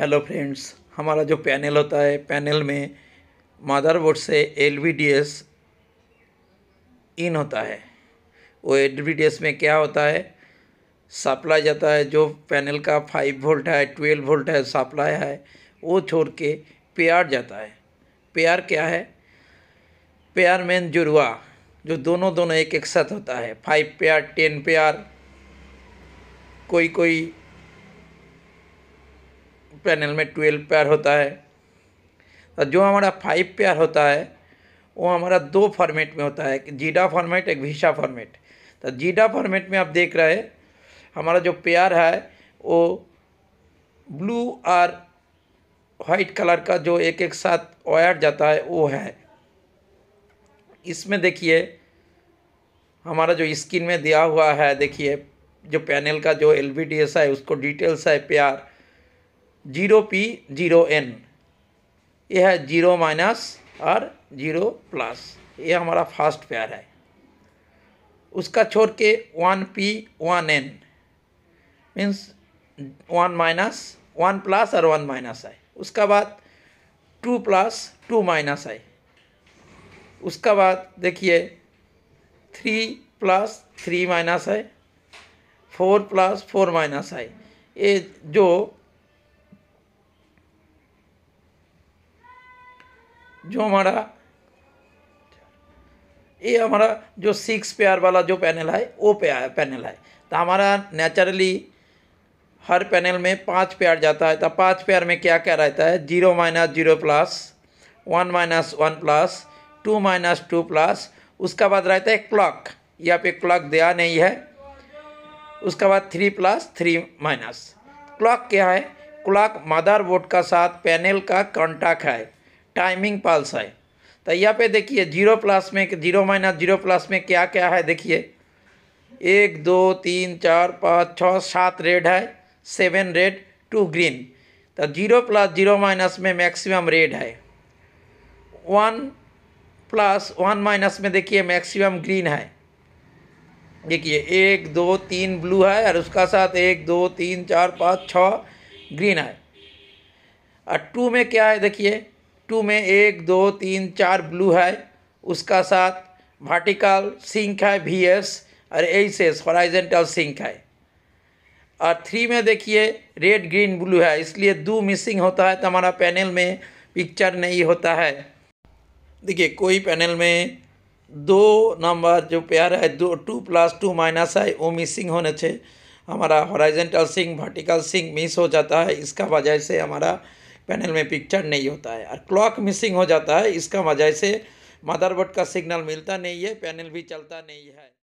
hello friends हमारा जो panel होता है पैनल में मदरबोर्ड से एल इन होता है वो एल में क्या होता है सप्लाई जाता है जो पैनल का फाइव वोल्ट है ट्वेल्व वोल्ट है सप्लाई है वो छोड़ के पेयर जाता है पेयर क्या है पेयर मेन जुड़वा जो दोनों दोनों एक एक साथ होता है फाइव पेयर टेन पेयर कोई कोई पैनल में ट्वेल्व पेयर होता है और जो हमारा फाइव पेयर होता है वो हमारा दो फॉर्मेट में होता है एक जीडा फॉर्मेट एक भीषा फॉर्मेट तो जीडा फॉर्मेट में आप देख रहे हैं हमारा जो पेयर है वो ब्लू और वाइट कलर का जो एक एक साथ वायर जाता है वो है इसमें देखिए हमारा जो स्क्रीन में दिया हुआ है देखिए जो पैनल का जो एल है उसको डिटेल्स है प्यार जीरो पी जीरो एन यह है जीरो माइनस और जीरो प्लस यह हमारा फर्स्ट पेयर है उसका छोड़ के one P one N means one minus one plus और वन माइनस है उसका बाद टू प्लस टू माइनस है उसका बाद देखिए थ्री प्लस थ्री माइनस है फोर प्लस फोर माइनस है ये जो जो हमारा ये हमारा जो सिक्स पेयर वाला जो पैनल है वो पेयर पैनल है तो हमारा नेचुरली हर पैनल में पाँच पेयर जाता है तो पाँच पेयर में क्या क्या रहता है zero minus zero plus one minus one plus two minus two plus उसका बाद रहता है क्लॉक यहाँ पे क्लॉक दिया नहीं है उसका बाद three plus three minus clock क्या है क्लॉक मदरबोर्ड का साथ पैनल का कॉन्टैक्ट है टाइमिंग पल्स है तो यहाँ पे देखिए जीरो प्लस में जीरो माइनस जीरो प्लस में क्या क्या है देखिए एक दो तीन चार पाँच छः सात रेड है सेवन रेड टू ग्रीन तो जीरो प्लस जीरो माइनस में मैक्सिमम रेड है वन प्लस वन माइनस में देखिए मैक्सिमम ग्रीन है देखिए एक दो तीन ब्लू है और उसका साथ एक दो तीन चार पाँच छः ग्रीन है और टू में क्या है देखिए टू में एक दो तीन चार ब्लू है उसका साथ वर्टिकल सिंक है वी एस और एस एस हॉराइजेंटल सिंक है और थ्री में देखिए रेड ग्रीन ब्लू है इसलिए दो मिसिंग होता है तो हमारा पैनल में पिक्चर नहीं होता है देखिए कोई पैनल में दो नंबर जो प्यार है दो टू प्लस टू माइनस है वो मिसिंग होने से हमारा horizontal sync vertical sync miss हो जाता है इसका वजह से हमारा पैनल में पिक्चर नहीं होता है और क्लॉक मिसिंग हो जाता है इसका वजह से मदरबोर्ड का सिग्नल मिलता नहीं है पैनल भी चलता नहीं है